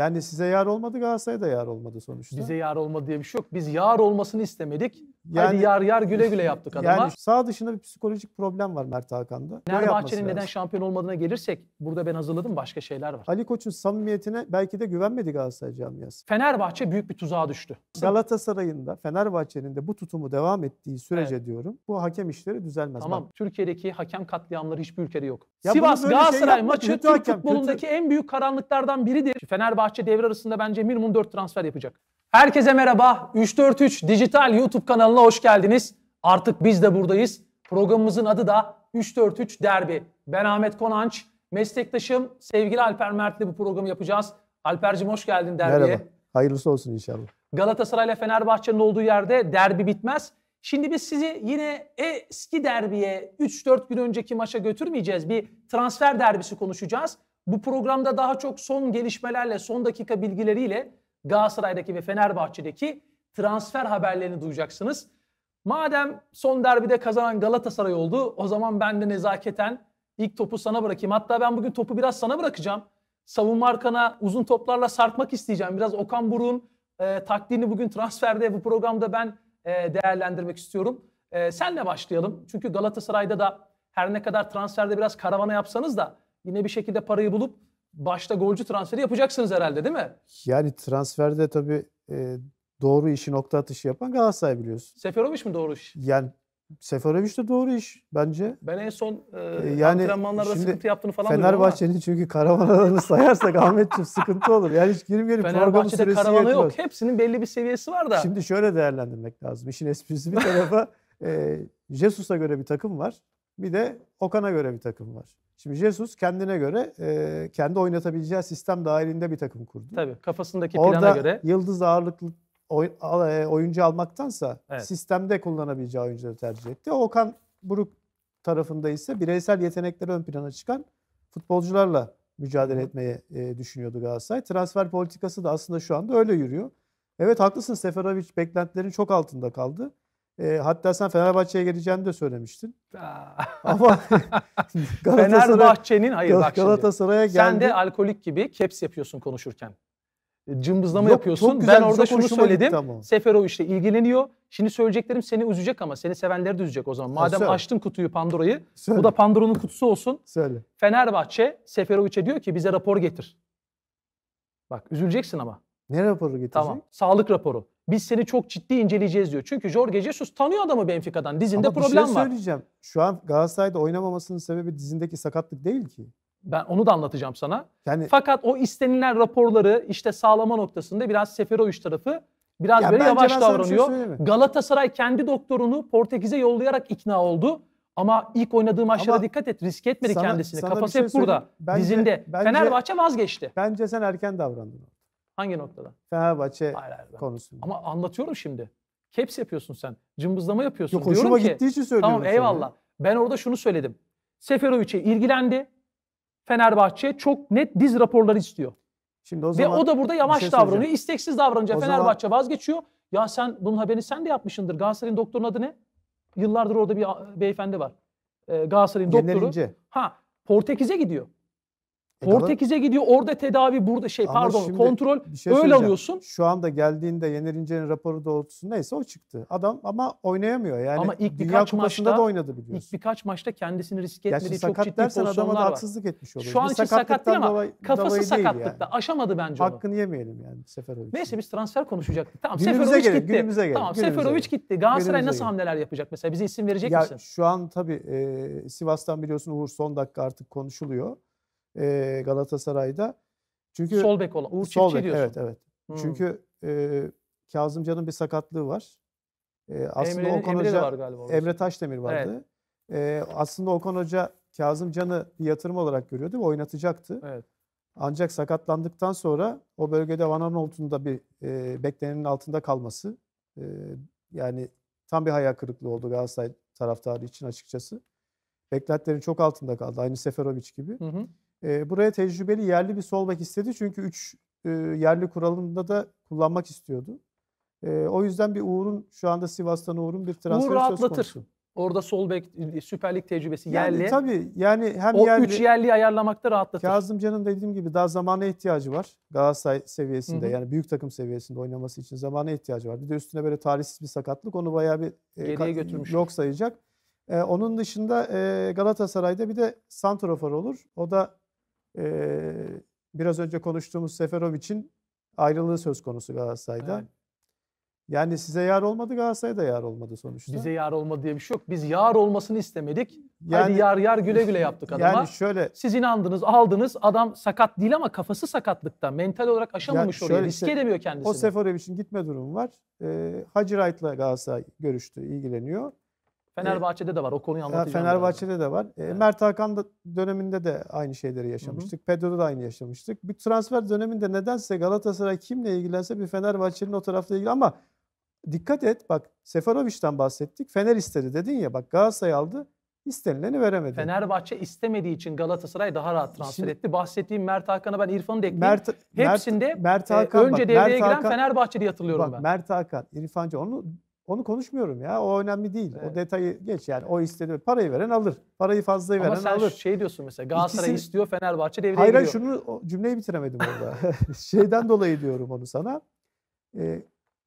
Yani size yar olmadı Galatasaray'a da yar olmadı sonuçta. Bize yar olmadı diye bir şey yok. Biz yar olmasını istemedik. Yani, Hadi yar yar güle güle yaptık adama. Yani sağ dışında bir psikolojik problem var Mert Hakan'da. Fenerbahçe'nin neden şampiyon olmadığına gelirsek burada ben hazırladım başka şeyler var. Ali Koç'un samimiyetine belki de güvenmedi Galatasaray camiası. Fenerbahçe büyük bir tuzağa düştü. Galatasaray'ın da Fenerbahçe'nin de bu tutumu devam ettiği sürece evet. diyorum bu hakem işleri düzelmez. Tamam Bak. Türkiye'deki hakem katliamları hiçbir ülkede yok. Ya Sivas Galatasaray şey maçı Türk hakem, futbolundaki kötü. en büyük karanlıklardan biridir. Fenerbahçe Fenerbahçe devre arasında bence minimum 4 transfer yapacak. Herkese merhaba. 343 Dijital YouTube kanalına hoş geldiniz. Artık biz de buradayız. Programımızın adı da 343 Derbi. Ben Ahmet Konanç. Meslektaşım sevgili Alper Mert'le bu programı yapacağız. Alper'cim hoş geldin derbiye. Merhaba. Hayırlısı olsun inşallah. Galatasaray ile Fenerbahçe'nin olduğu yerde derbi bitmez. Şimdi biz sizi yine eski derbiye 3-4 gün önceki maça götürmeyeceğiz. Bir transfer derbisi konuşacağız. Bu programda daha çok son gelişmelerle, son dakika bilgileriyle Galatasaray'daki ve Fenerbahçe'deki transfer haberlerini duyacaksınız. Madem son derbide kazanan Galatasaray oldu, o zaman ben de nezaketen ilk topu sana bırakayım. Hatta ben bugün topu biraz sana bırakacağım. Savunma arkana uzun toplarla sarkmak isteyeceğim. Biraz Okan Buruk'un e, taktiğini bugün transferde bu programda ben e, değerlendirmek istiyorum. E, senle başlayalım. Çünkü Galatasaray'da da her ne kadar transferde biraz karavana yapsanız da yine bir şekilde parayı bulup başta golcü transferi yapacaksınız herhalde değil mi? Yani transferde tabii e, doğru işi nokta atışı yapan Galatasaray biliyorsun. Seferovic mi doğru iş? Yani Seferovic de doğru iş bence. Ben en son e, e yani antrenmanlarda sıkıntı yaptığını falan Fenerbahçe'nin ama. çünkü karavanlarını sayarsak Ahmetciğim sıkıntı olur. Yani hiç girmeyelim program süresi yetmez. karavana yok. Hepsinin belli bir seviyesi var da. Şimdi şöyle değerlendirmek lazım. İşin esprisi bir tarafa e, Jesus'a göre bir takım var. Bir de Okan'a göre bir takım var. Şimdi Jesus kendine göre e, kendi oynatabileceği sistem dahilinde bir takım kurdu. Tabii kafasındaki Orada plana göre. yıldız ağırlıklı e, oyuncu almaktansa evet. sistemde kullanabileceği oyuncuları tercih etti. Okan Buruk tarafında ise bireysel yetenekleri ön plana çıkan futbolcularla mücadele etmeyi e, düşünüyordu Galatasaray. Transfer politikası da aslında şu anda öyle yürüyor. Evet haklısın Seferovic beklentilerin çok altında kaldı. E, hatta sen Fenerbahçe'ye geleceğini de söylemiştin. Ama Fenerbahçe'nin hayır bak Galatasaray'a geldi. Sen de alkolik gibi keps yapıyorsun konuşurken. E, cımbızlama Yok, yapıyorsun. Güzel, ben orada şunu söyledim. Seferov işte ilgileniyor. Şimdi söyleyeceklerim seni üzecek ama seni sevenler de üzecek o zaman. Madem ha, söyle. kutuyu Pandora'yı. Bu da Pandora'nın kutusu olsun. Söyle. Fenerbahçe Seferovic'e diyor ki bize rapor getir. Bak üzüleceksin ama. Ne raporu getirecek? Tamam. Sağlık raporu. Biz seni çok ciddi inceleyeceğiz diyor. Çünkü Jorge Jesus tanıyor adamı Benfica'dan. Dizinde Ama problem şey var. bir şey söyleyeceğim. Var. Şu an Galatasaray'da oynamamasının sebebi dizindeki sakatlık değil ki. Ben onu da anlatacağım sana. Yani, Fakat o istenilen raporları işte sağlama noktasında biraz Seferovic tarafı biraz ya böyle yavaş şey davranıyor. Şey Galatasaray kendi doktorunu Portekiz'e yollayarak ikna oldu. Ama ilk oynadığı maçlara Ama dikkat et. Risk etmedi sana, kendisini. Sana Kafası şey hep burada. Bence, dizinde. Bence, Fenerbahçe vazgeçti. Bence sen erken davrandın. Hangi noktada? Fenerbahçe hayır, hayır, konusunda. Ama anlatıyorum şimdi. Caps yapıyorsun sen. Cımbızlama yapıyorsun. Yok, hoşuma ki, gittiği için söylüyorum. Tamam eyvallah. Sana. Ben orada şunu söyledim. Seferovic'e ilgilendi. Fenerbahçe çok net diz raporları istiyor. Şimdi o zaman Ve o da burada şey yavaş şey davranıyor. Söyleyeceğim. isteksiz davranınca Fenerbahçe zaman... vazgeçiyor. Ya sen bunun haberini sen de yapmışsındır. Galatasaray'ın doktorun adı ne? Yıllardır orada bir beyefendi var. Ee, Galatasaray'ın doktoru. Ha, Portekiz'e gidiyor. E, Portekiz'e gidiyor. Orada tedavi, burada şey Ama pardon, kontrol şey öyle alıyorsun. Şu anda geldiğinde Yener İnce'nin raporu doğrultusu neyse o çıktı. Adam ama oynayamıyor yani. Ama ilk Dünya birkaç maçta da oynadı biliyorsun. İlk birkaç maçta kendisini riske etmediği çok sakat ciddi dersen adama da haksızlık etmiş oluyor. Şu an için sakat değil ama davay, kafası sakatlıkta. Yani. Aşamadı bence onu. Hakkını yemeyelim yani Seferovic. Neyse biz transfer konuşacaktık. Tamam Seferovic gitti. Günümüze gelin, tamam Seferovic gitti. Galatasaray nasıl hamleler yapacak mesela? Bize isim verecek misin? Şu an tabii e, Sivas'tan biliyorsun Uğur son dakika artık konuşuluyor e, Galatasaray'da. Çünkü sol bek olan. Uğur sol bek, Evet evet. Hmm. Çünkü e, Kazım Can'ın bir sakatlığı var. E, aslında Emre, Okan Emre Hoca var galiba Emre Taşdemir vardı. Evet. E, aslında Okan Hoca Kazım Can'ı bir yatırım olarak görüyordu ve oynatacaktı. Evet. Ancak sakatlandıktan sonra o bölgede Van Arnold'un da bir e, beklenenin altında kalması e, yani tam bir hayal kırıklığı oldu Galatasaray taraftarı için açıkçası. Beklentilerin çok altında kaldı. Aynı Seferovic gibi. Hı hı. E, buraya tecrübeli yerli bir sol bek istedi çünkü 3 e, yerli kuralında da kullanmak istiyordu. E, o yüzden bir Uğur'un şu anda Sivas'tan Uğur'un bir transfer Uğur söz konusu. Orada sol bek e, Süper Lig tecrübesi yani, yerli. Tabii yani hem o yerli. O üç yerli ayarlamakta rahatlatır. Kazımcan'ın dediğim gibi daha zamana ihtiyacı var. Galatasaray seviyesinde Hı-hı. yani büyük takım seviyesinde oynaması için zamana ihtiyacı var. Bir de üstüne böyle talihsiz bir sakatlık onu bayağı bir e, Geriye götürmüş. yok sayacak. Ee, onun dışında e, Galatasaray'da bir de Santrofor olur. O da e, biraz önce konuştuğumuz Seferovic'in ayrılığı söz konusu Galatasaray'da. Evet. Yani size yar olmadı Galatasaray'a yar olmadı sonuçta. Bize yar olmadı diye bir şey yok. Biz yar olmasını istemedik. Yani, Hadi yar yar güle güle yaptık adama. Yani şöyle. Siz inandınız aldınız adam sakat değil ama kafası sakatlıkta. Mental olarak aşamamış yani şöyle, oraya. Riske işte, edemiyor kendisini. O Seferovic'in gitme durumu var. Ee, Hacı Wright'la Galatasaray görüştü, ilgileniyor. Fenerbahçe'de de var. O konuyu anlatacağım. Fenerbahçe'de de var. E, evet. Mert Hakan da döneminde de aynı şeyleri yaşamıştık. Pedro'da da aynı yaşamıştık. Bir transfer döneminde nedense Galatasaray kimle ilgilense bir Fenerbahçe'nin o tarafla ilgili ama dikkat et bak Seferovic'den bahsettik. Fener istedi dedin ya bak Galatasaray aldı. İstenileni veremedi. Fenerbahçe istemediği için Galatasaray daha rahat transfer Şimdi, etti. Bahsettiğim Mert Hakan'a ben İrfan'ı da ekleyeyim. Mert, Hepsinde Mert, Mert Hakan, e, önce bak, devreye Mert giren Hakan, Fenerbahçe'de hatırlıyorum bak, ben. Mert Hakan, İrfan onu onu konuşmuyorum ya. O önemli değil. Evet. O detayı geç yani. O istedi. Parayı veren alır. Parayı fazla veren alır. Ama sen alır. şey diyorsun mesela Galatasaray İkisi... istiyor Fenerbahçe devreye Hayır, giriyor. Hayır şunu cümleyi bitiremedim orada. Şeyden dolayı diyorum onu sana. E,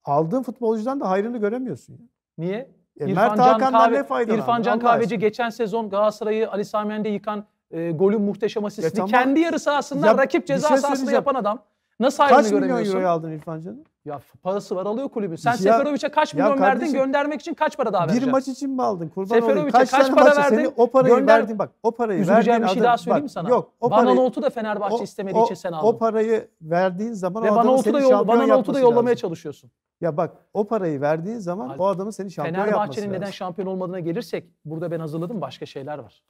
aldığın futbolcudan da hayrını göremiyorsun. Niye? E, Mert Hakan'dan Kahve, ne faydalandı? İrfan Can Kahveci geçen sezon Galatasaray'ı Ali Sami Yen'de yıkan e, golün muhteşem e, asistini ya, tamam. kendi yarı sahasında ya, rakip ceza şey sahasında yapan adam. Nasıl hayrını göremiyorsun? Kaç milyon euroya aldın İrfan Can'ı? Ya parası var alıyor kulübün. Sen Seferovic'e kaç milyon kardeşim, verdin göndermek için kaç para daha vereceksin? Bir maç için mi aldın? Kurban Seferovic'e kaç, kaç para maçı, verdin? Seni o parayı gönder... verdin bak. O parayı Üzüleceğim bir şey adam, daha söyleyeyim bak, sana. Yok, o parayı, Bananolt'u da Fenerbahçe o, istemediği için sen aldın. O parayı verdiğin zaman Ve o adamın seni da şampiyon Bananolt'u da yollamaya lazım. çalışıyorsun. Ya bak o parayı verdiğin zaman Abi, o adamın seni şampiyon yapması lazım. Fenerbahçe'nin neden şampiyon olmadığına gelirsek burada ben hazırladım başka şeyler var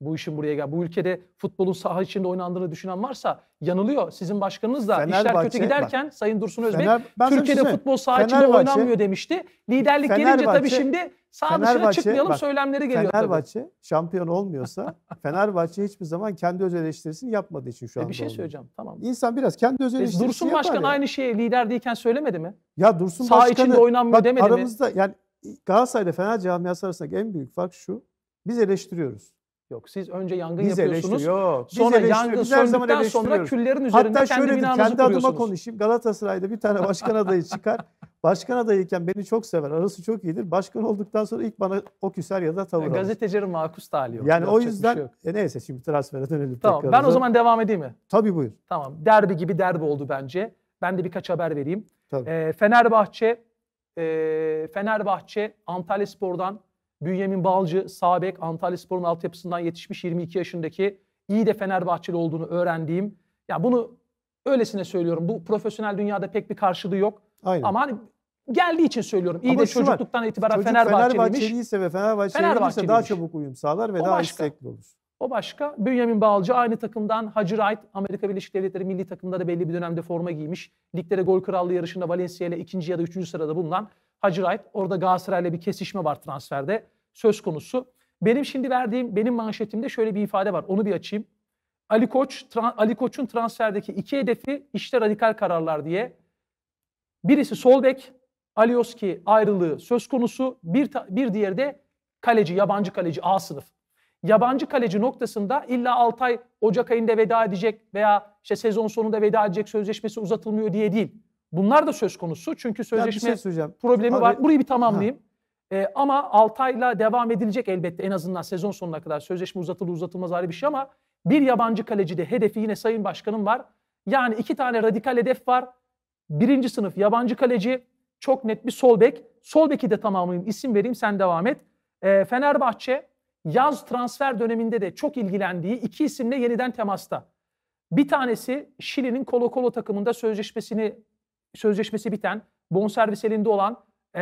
bu işin buraya gel. Bu ülkede futbolun saha içinde oynandığını düşünen varsa yanılıyor. Sizin başkanınız da Fenerbahçe, işler kötü giderken bak, Sayın Dursun Özbek Fener, Türkiye'de şey futbol saha içinde oynanmıyor demişti. Liderlik gelince tabii şimdi sağ dışına çıkmayalım bak, söylemleri geliyor Fenerbahçe tabii. şampiyon olmuyorsa Fenerbahçe hiçbir zaman kendi öz eleştirisini yapmadığı için şu anda. E bir şey olmuyor. söyleyeceğim tamam. İnsan biraz kendi öz e, eleştirisini e, Dursun Başkan ya. aynı şeyi lider değilken söylemedi mi? Ya Dursun sağ Başkanı. Sağ içinde oynanmıyor bak, demedi aramızda, mi? Aramızda yani Galatasaray'da Fener camiası arasındaki en büyük fark şu. Biz eleştiriyoruz. Yok siz önce yangın biz yapıyorsunuz. Yok. Biz sonra yangın söndükten sonra küllerin üzerinde Hatta kendi şöyle binanızı kendi adıma konuşayım. Galatasaray'da bir tane başkan adayı çıkar. başkan adayıyken beni çok sever. Arası çok iyidir. Başkan olduktan sonra ilk bana o küser ya da tavır alır. Gazetecilerin makus tali yok. Yani Yapacak o yüzden şey e, neyse şimdi transfere dönelim. Tamam tekrar. ben o zaman devam edeyim mi? Tabii buyur. Tamam derbi gibi derbi oldu bence. Ben de birkaç haber vereyim. Tabii. E, Fenerbahçe e, Fenerbahçe Antalya Spor'dan Bünyamin Balcı, Sabek, Antalya Spor'un altyapısından yetişmiş 22 yaşındaki iyi de Fenerbahçeli olduğunu öğrendiğim. Ya bunu öylesine söylüyorum. Bu profesyonel dünyada pek bir karşılığı yok. Aynen. Ama hani geldiği için söylüyorum. İyi Ama de çocukluktan var, itibaren çocuk Fenerbahçeliymiş. Fenerbahçeliyse ve Fenerbahçeliyse Fenerbahçe daha çabuk uyum sağlar ve o daha başka. istekli olur. O başka. Bünyamin Balcı aynı takımdan Hacı Wright Amerika Birleşik Devletleri milli takımda da belli bir dönemde forma giymiş. Liglere gol krallığı yarışında Valencia ile ikinci ya da üçüncü sırada bulunan Hacı Wright. Orada Galatasaray'la bir kesişme var transferde söz konusu. Benim şimdi verdiğim, benim manşetimde şöyle bir ifade var. Onu bir açayım. Ali Koç, tra- Ali Koç'un transferdeki iki hedefi işte radikal kararlar diye. Birisi sol bek, Alioski ayrılığı söz konusu. Bir, bir diğeri de kaleci, yabancı kaleci A sınıf. Yabancı kaleci noktasında illa Altay Ocak ayında veda edecek veya işte sezon sonunda veda edecek sözleşmesi uzatılmıyor diye değil. Bunlar da söz konusu çünkü şey sözleşme şey problemi Abi, var. Burayı bir tamamlayayım. Ha. Ee, ama 6 ayla devam edilecek elbette en azından sezon sonuna kadar sözleşme uzatılır uzatılmaz ayrı bir şey ama bir yabancı kaleci de hedefi yine Sayın Başkanım var. Yani iki tane radikal hedef var. Birinci sınıf yabancı kaleci çok net bir sol bek. Sol beki de tamamlayayım isim vereyim sen devam et. Ee, Fenerbahçe yaz transfer döneminde de çok ilgilendiği iki isimle yeniden temasta. Bir tanesi Şili'nin Colo Colo takımında sözleşmesini sözleşmesi biten, bonservis elinde olan e,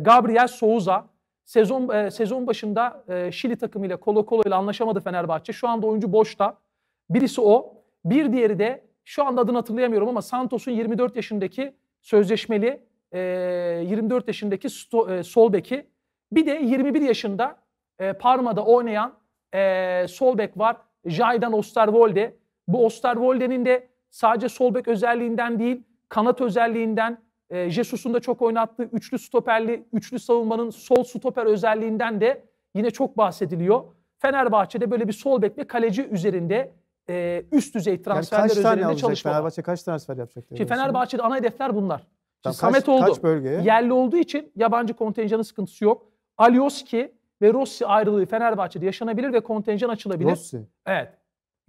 Gabriel Souza sezon e, sezon başında e, Şili takımıyla Colo Colo ile anlaşamadı Fenerbahçe. Şu anda oyuncu boşta. Birisi o, bir diğeri de şu anda adını hatırlayamıyorum ama Santos'un 24 yaşındaki sözleşmeli e, 24 yaşındaki sto, e, sol beki. Bir de 21 yaşında e, Parma'da oynayan e, sol bek var. Jaydan Osterwolde. Bu Osterwolde'nin de sadece sol bek özelliğinden değil kanat özelliğinden, e, Jesus'un da çok oynattığı üçlü stoperli, üçlü savunmanın sol stoper özelliğinden de yine çok bahsediliyor. Fenerbahçe'de böyle bir sol bek ve kaleci üzerinde e, üst düzey transferler yani üzerinde çalışma. Fenerbahçe kaç transfer yapacak? Şimdi Fenerbahçe'de ana hedefler bunlar. Şimdi tamam, Samet kaç, oldu. Kaç bölgeye? Yerli olduğu için yabancı kontenjanı sıkıntısı yok. Alioski ve Rossi ayrılığı Fenerbahçe'de yaşanabilir ve kontenjan açılabilir. Rossi. Evet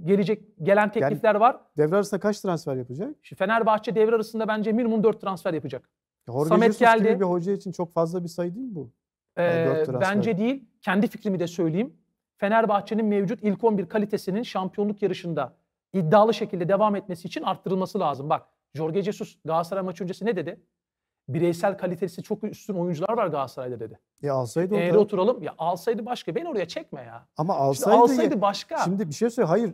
gelecek gelen teklifler yani, var. Devre arasında kaç transfer yapacak? Şimdi Fenerbahçe devre arasında bence minimum 4 transfer yapacak. Ya Jorge Samet Jesus geldi. Gibi bir hoca için çok fazla bir sayı değil mi bu? Ee, yani bence değil. Kendi fikrimi de söyleyeyim. Fenerbahçe'nin mevcut ilk 11 kalitesinin şampiyonluk yarışında iddialı şekilde devam etmesi için arttırılması lazım. Bak Jorge Jesus Galatasaray maçı öncesi ne dedi? bireysel kalitesi çok üstün oyuncular var Galatasaray'da dedi. Ya alsaydı Eğer oturalım ya alsaydı başka. Beni oraya çekme ya. Ama alsaydı, işte alsaydı başka. Şimdi bir şey söyle. Hayır.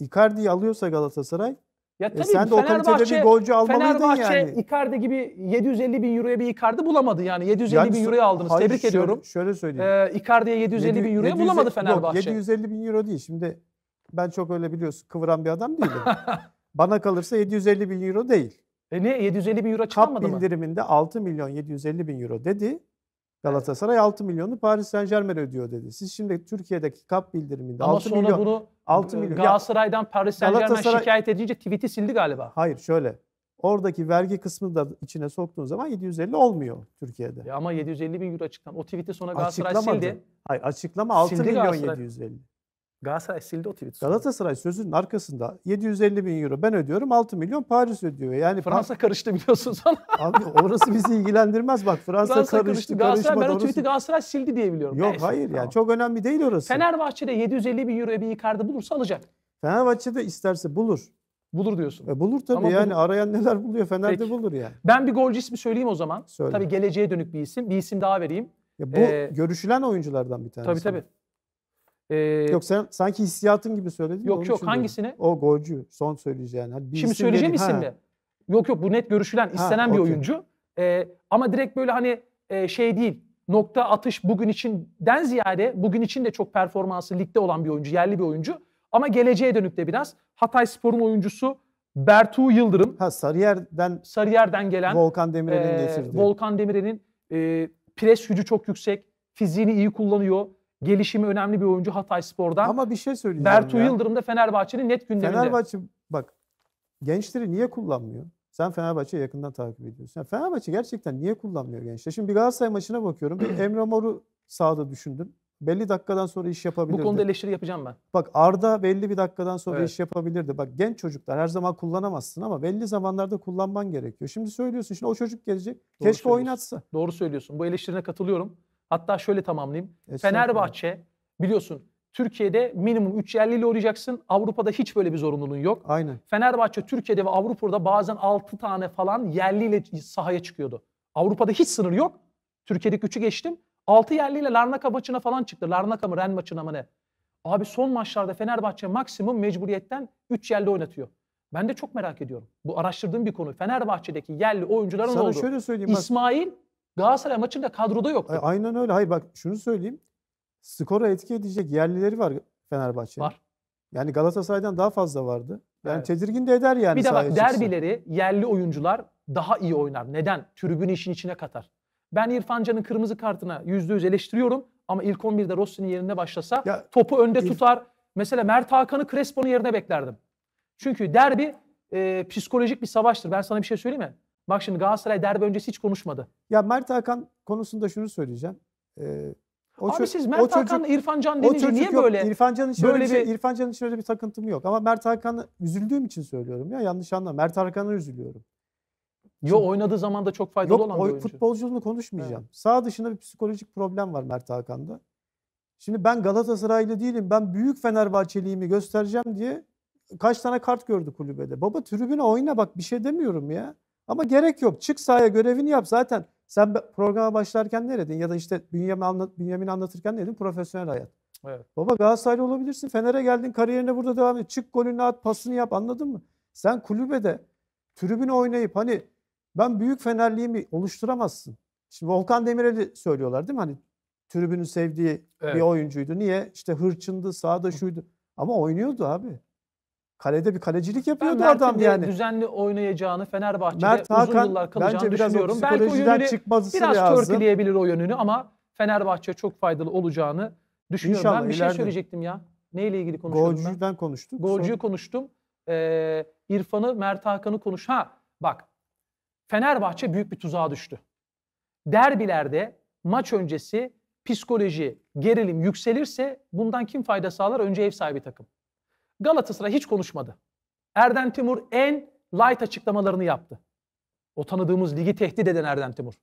Icardi'yi alıyorsa Galatasaray ya e, tabii e sen de o kalitede bir golcü almalıydın Fenerbahçe, yani. Fenerbahçe Icardi gibi 750 bin euroya bir Icardi bulamadı yani. 750 yani, bin euroya aldınız. Hayır, Tebrik şöyle, ediyorum. Şöyle söyleyeyim. Ee, Icardi'ye 750 7, bin euroya 700, bulamadı Fenerbahçe. Yok 750 bin euro değil. Şimdi ben çok öyle biliyorsun kıvıran bir adam değilim. Bana kalırsa 750 bin euro değil. E ne 750 bin euro çıkarmadı mı? Kap indiriminde 6 milyon 750 bin euro dedi. Galatasaray 6 milyonu Paris Saint Germain ödüyor dedi. Siz şimdi Türkiye'deki kap bildiriminde Ama 6 sonra milyon bunu 6 milyon Galatasaray'dan Paris Saint Germain Galatasaray... şikayet edince tweet'i sildi galiba. Hayır şöyle. Oradaki vergi kısmını da içine soktuğun zaman 750 olmuyor Türkiye'de. Ya ama 750 bin euro açıklan. O tweet'i sonra Galatasaray Açıklamadı. sildi. Hayır açıklama 6 sildi milyon 750. Galatasaray sildi o tweet. Galatasaray sözünün arkasında 750 bin euro ben ödüyorum 6 milyon Paris ödüyor. Yani Fransa karıştı biliyorsun sana. Abi orası bizi ilgilendirmez bak Fransa, Fransa karıştı, karıştı Galatasaray, Ben o tweet'i Galatasaray sildi diye biliyorum. Yok Neyse, hayır tamam. yani çok önemli değil orası. Fenerbahçe'de 750 bin euroya bir Icardi bulursa alacak. Fenerbahçe'de isterse bulur. Bulur diyorsun. E bulur tabii Ama yani bulur. arayan neler buluyor Fener'de Peki. bulur yani. Ben bir golcü ismi söyleyeyim o zaman. Söyle. Tabii geleceğe dönük bir isim. Bir isim daha vereyim. Ya e, bu ee, görüşülen oyunculardan bir tanesi. Tabii tabii. Ee, yok sen sanki hissiyatın gibi söyledin. Yok yok hangisini? O golcü son söyleyeceğin. Hani Şimdi söyleyeceğim isim mi? Yok yok bu net görüşülen istenen ha, bir okay. oyuncu. Ee, ama direkt böyle hani e, şey değil nokta atış bugün içinden ziyade bugün için de çok performansı ligde olan bir oyuncu, yerli bir oyuncu. Ama geleceğe dönük de biraz Hatay Spor'un oyuncusu Bertu Yıldırım. Ha Sarıyer'den Sarıyer'den gelen Volkan Demirel'in e, getirdiği. Volkan Demirel'in e, pres gücü çok yüksek, fiziğini iyi kullanıyor. Gelişimi önemli bir oyuncu Hatay Spor'dan. Ama bir şey söyleyeceğim Bertu ya. Yıldırım da Fenerbahçe'nin net gündeminde. Fenerbahçe bak gençleri niye kullanmıyor? Sen Fenerbahçe'yi yakından takip ediyorsun. Yani Fenerbahçe gerçekten niye kullanmıyor gençleri? Şimdi bir Galatasaray maçına bakıyorum. Bir Emre Mor'u sağda düşündüm. Belli dakikadan sonra iş yapabilirdi. Bu konuda eleştiri yapacağım ben. Bak Arda belli bir dakikadan sonra evet. iş yapabilirdi. Bak genç çocuklar her zaman kullanamazsın ama belli zamanlarda kullanman gerekiyor. Şimdi söylüyorsun şimdi o çocuk gelecek. Doğru keşke oynatsa. Doğru söylüyorsun. Bu eleştirine katılıyorum. Hatta şöyle tamamlayayım. Fenerbahçe biliyorsun Türkiye'de minimum 3 yerliyle oynayacaksın. Avrupa'da hiç böyle bir zorunluluğun yok. Aynen. Fenerbahçe Türkiye'de ve Avrupa'da bazen 6 tane falan yerliyle sahaya çıkıyordu. Avrupa'da hiç sınır yok. Türkiye'deki 3'ü geçtim. 6 yerliyle Larnaka maçına falan çıktı. Larnaka mı Ren maçına mı ne? Abi son maçlarda Fenerbahçe maksimum mecburiyetten 3 yerli oynatıyor. Ben de çok merak ediyorum. Bu araştırdığım bir konu. Fenerbahçe'deki yerli oyuncuların Sana olduğu. Şöyle söyleyeyim, İsmail Galatasaray maçında kadroda yoktu. Aynen öyle. Hayır bak şunu söyleyeyim. Skora etki edecek yerlileri var Fenerbahçe'nin. Var. Yani Galatasaray'dan daha fazla vardı. Yani evet. tedirgin de eder yani. Bir de bak derbileri yerli oyuncular daha iyi oynar. Neden? Tribünü işin içine katar. Ben İrfan Can'ın kırmızı kartına yüzde yüz eleştiriyorum. Ama ilk 11'de Rossi'nin yerinde başlasa ya, topu önde ilk... tutar. Mesela Mert Hakan'ı Crespo'nun yerine beklerdim. Çünkü derbi e, psikolojik bir savaştır. Ben sana bir şey söyleyeyim mi? Bak şimdi Galatasaray derbi öncesi hiç konuşmadı. Ya Mert Hakan konusunda şunu söyleyeceğim. Ee, o Abi siz Mert o Hakan, çocuk, İrfan Can denince niye yok. böyle? İrfan Can'ın şöyle, böyle bir... Şey, İrfan Can'ın şöyle bir takıntım yok. Ama Mert Hakan'ı üzüldüğüm için söylüyorum ya yanlış anlama. Mert Hakan'a üzülüyorum. Yo oynadığı zaman da çok faydalı yok, olan bir oyuncu. futbolculuğunu konuşmayacağım. Evet. Sağ dışında bir psikolojik problem var Mert Hakan'da. Şimdi ben Galatasaraylı değilim. Ben büyük Fenerbahçeliyimi göstereceğim diye kaç tane kart gördü kulübede. Baba tribüne oyna bak bir şey demiyorum ya. Ama gerek yok. Çık sahaya görevini yap. Zaten sen programa başlarken ne dedin? Ya da işte Bünyamin, anlat, Bünyamin anlatırken ne dedin? Profesyonel hayat. Evet. Baba Galatasaraylı olabilirsin. Fener'e geldin. Kariyerine burada devam et. Çık golünü at. Pasını yap. Anladın mı? Sen kulübede tribün oynayıp hani ben büyük Fenerliyim, oluşturamazsın. Şimdi Volkan Demirel'i söylüyorlar değil mi? Hani tribünün sevdiği evet. bir oyuncuydu. Niye? İşte hırçındı, sağda şuydu. Ama oynuyordu abi kalede bir kalecilik yapıyordu ben adam yani. düzenli oynayacağını Fenerbahçe'de Mert Hakan, uzun yıllar kalacağını bence biraz düşünüyorum. O Belki o yönünü biraz lazım. törpüleyebilir o yönünü ama Fenerbahçe çok faydalı olacağını düşünüyorum. İnşallah, ben bir şey ileride. şey söyleyecektim ya. Neyle ilgili konuşuyordum Golcü'den ben? Golcü'den konuştuk. Golcü'yü sonra... konuştum. Ee, İrfan'ı, Mert Hakan'ı konuş. Ha bak Fenerbahçe büyük bir tuzağa düştü. Derbilerde maç öncesi psikoloji, gerilim yükselirse bundan kim fayda sağlar? Önce ev sahibi takım. Galatasaray hiç konuşmadı. Erdem Timur en light açıklamalarını yaptı. O tanıdığımız ligi tehdit eden Erdem Timur.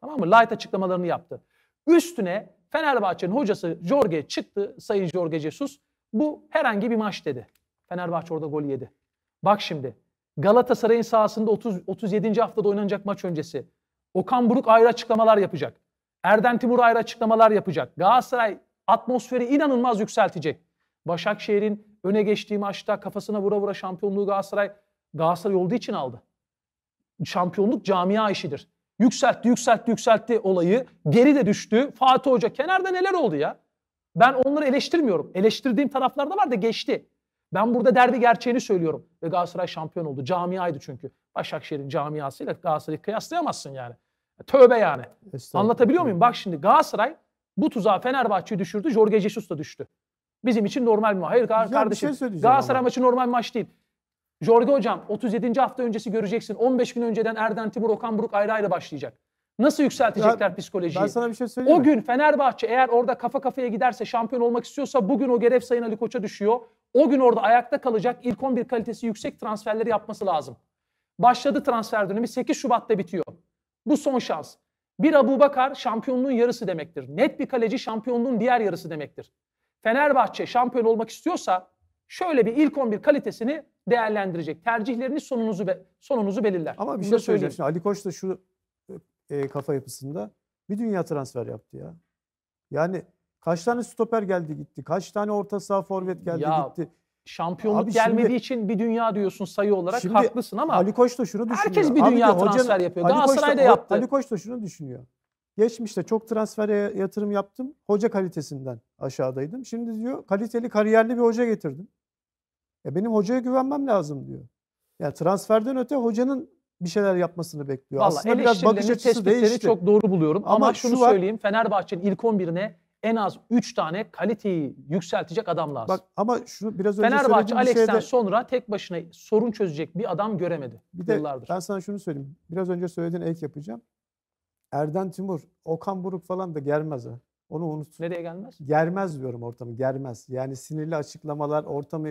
Tamam mı? Light açıklamalarını yaptı. Üstüne Fenerbahçe'nin hocası Jorge çıktı. Sayın Jorge Jesus. Bu herhangi bir maç dedi. Fenerbahçe orada gol yedi. Bak şimdi Galatasaray'ın sahasında 30, 37. haftada oynanacak maç öncesi. Okan Buruk ayrı açıklamalar yapacak. Erdem Timur ayrı açıklamalar yapacak. Galatasaray atmosferi inanılmaz yükseltecek. Başakşehir'in Öne geçtiği maçta kafasına vura vura şampiyonluğu Galatasaray Galatasaray olduğu için aldı. Şampiyonluk camia işidir. Yükseltti, yükseltti, yükseltti olayı. Geri de düştü. Fatih Hoca kenarda neler oldu ya? Ben onları eleştirmiyorum. Eleştirdiğim taraflarda var da geçti. Ben burada derdi gerçeğini söylüyorum. Ve Galatasaray şampiyon oldu. Camiaydı çünkü. Başakşehir'in camiasıyla Galatasaray'ı kıyaslayamazsın yani. E, tövbe yani. Anlatabiliyor muyum? Bak şimdi Galatasaray bu tuzağa Fenerbahçe'yi düşürdü. Jorge Jesus da düştü. Bizim için normal bir Hayır ya şey kardeşim. Şey Galatasaray ama. maçı normal maç değil. Jorge hocam 37. hafta öncesi göreceksin. 15 gün önceden Erden Timur, Okan Buruk ayrı ayrı başlayacak. Nasıl yükseltecekler ya, psikolojiyi? Ben sana bir şey söyleyeyim O mi? gün Fenerbahçe eğer orada kafa kafaya giderse şampiyon olmak istiyorsa bugün o görev Sayın Ali Koç'a düşüyor. O gün orada ayakta kalacak ilk 11 kalitesi yüksek transferleri yapması lazım. Başladı transfer dönemi 8 Şubat'ta bitiyor. Bu son şans. Bir Abu Bakar şampiyonluğun yarısı demektir. Net bir kaleci şampiyonluğun diğer yarısı demektir. Fenerbahçe şampiyon olmak istiyorsa şöyle bir ilk 11 kalitesini değerlendirecek. tercihlerini sonunuzu be, sonunuzu belirler. Ama bir Bunu şey söyleyeceğim. Şimdi Ali Koç da şu e, kafa yapısında bir dünya transfer yaptı ya. Yani kaç tane stoper geldi gitti? Kaç tane orta saha forvet geldi ya, gitti? Şampiyonluk Abi gelmediği şimdi, için bir dünya diyorsun sayı olarak şimdi haklısın ama Ali Koç da şunu düşünüyor. Herkes bir dünya Abi, transfer hocanın, yapıyor. da yaptı. Ali Koç da şunu düşünüyor. Geçmişte çok transfere yatırım yaptım. Hoca kalitesinden aşağıdaydım. Şimdi diyor kaliteli kariyerli bir hoca getirdim. Ya benim hocaya güvenmem lazım diyor. Yani transferden öte hocanın bir şeyler yapmasını bekliyor. Vallahi Aslında biraz bakış açısı değişti. çok doğru buluyorum ama, ama şunu şu söyleyeyim Fenerbahçe'nin ilk 11'ine en az 3 tane kaliteyi yükseltecek adam lazım. Bak ama şu biraz önce Fenerbahçe Alex'ten şeyde, sonra tek başına sorun çözecek bir adam göremedi bir de Ben sana şunu söyleyeyim. Biraz önce söylediğin ek yapacağım. Erden Timur, Okan Buruk falan da germez ha. Onu unut. Nereye gelmez? Germez diyorum ortamı, germez. Yani sinirli açıklamalar ortamı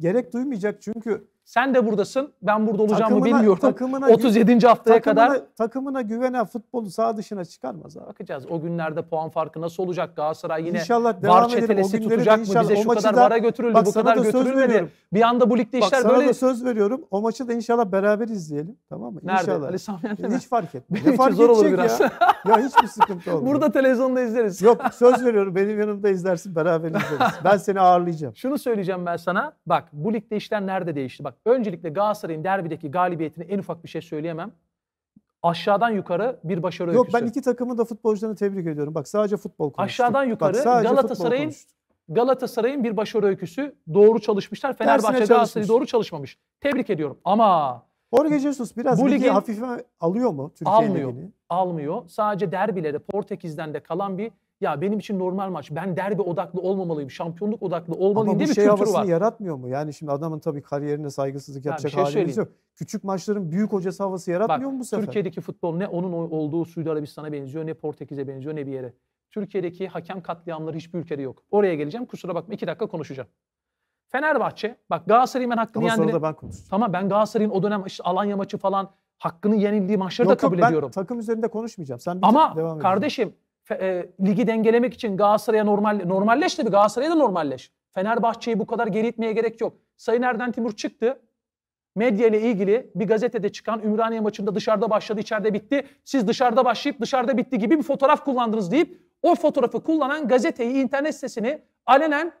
gerek duymayacak çünkü sen de buradasın. Ben burada olacağımı takımına, bilmiyorum. Takımına, 37. haftaya takımına, kadar. Takımına güvenen futbolu sağ dışına çıkarmaz abi. Bakacağız. O günlerde puan farkı nasıl olacak? Galatasaray yine inşallah var çetelesi tutacak mı? Bize şu kadar da, vara götürüldü. Bak, bu kadar götürülmedi. Bir anda bu ligde bak, işler sana böyle. Sana da söz veriyorum. O maçı da inşallah beraber izleyelim. Tamam mı? Nerede? İnşallah. Ali Sami yani Hiç fark etmez. Benim fark zor olur biraz. Ya. ya hiçbir sıkıntı olmaz. Burada televizyonda izleriz. Yok söz veriyorum. Benim yanımda izlersin. Beraber izleriz. Ben seni ağırlayacağım. Şunu söyleyeceğim ben sana. Bak bu ligde işler nerede değişti? Bak öncelikle Galatasaray'ın derbideki galibiyetini en ufak bir şey söyleyemem. Aşağıdan yukarı bir başarı öyküsü. Yok ben iki takımın da futbolcularını tebrik ediyorum. Bak sadece futbol konuştuk. Aşağıdan yukarı Galatasaray'ın Galatasaray'ın bir başarı öyküsü. Doğru çalışmışlar. Fenerbahçe Galatasaray doğru çalışmamış. Tebrik ediyorum. Ama Jorge Jesus biraz bu ligi hafife alıyor mu Türkiye almıyor, Almıyor. Sadece derbilere Portekiz'den de kalan bir ya benim için normal maç. Ben derbi odaklı olmamalıyım. Şampiyonluk odaklı olmalıyım Ama diye bir şey kültür var. yaratmıyor mu? Yani şimdi adamın tabii kariyerine saygısızlık yapacak şey halimiz yok. Küçük maçların büyük hocası havası yaratmıyor Bak, mu bu sefer? Türkiye'deki futbol ne onun olduğu Suudi Arabistan'a benziyor, ne Portekiz'e benziyor, ne bir yere. Türkiye'deki hakem katliamları hiçbir ülkede yok. Oraya geleceğim. Kusura bakma iki dakika konuşacağım. Fenerbahçe, bak Galatasaray'ın ben hakkını Ama yendiğini... Ama ben konuşacağım. Tamam ben Galatasaray'ın o dönem işte Alanya maçı falan hakkını yenildiği maçları yok, da kabul yok, ben ediyorum. takım üzerinde konuşmayacağım. Sen bir Ama devam kardeşim edin e, ligi dengelemek için Galatasaray'a normal normalleş bir Galatasaray'a da normalleş. Fenerbahçe'yi bu kadar geri itmeye gerek yok. Sayın Erden Timur çıktı. Medya ile ilgili bir gazetede çıkan Ümraniye maçında dışarıda başladı, içeride bitti. Siz dışarıda başlayıp dışarıda bitti gibi bir fotoğraf kullandınız deyip o fotoğrafı kullanan gazeteyi, internet sitesini alenen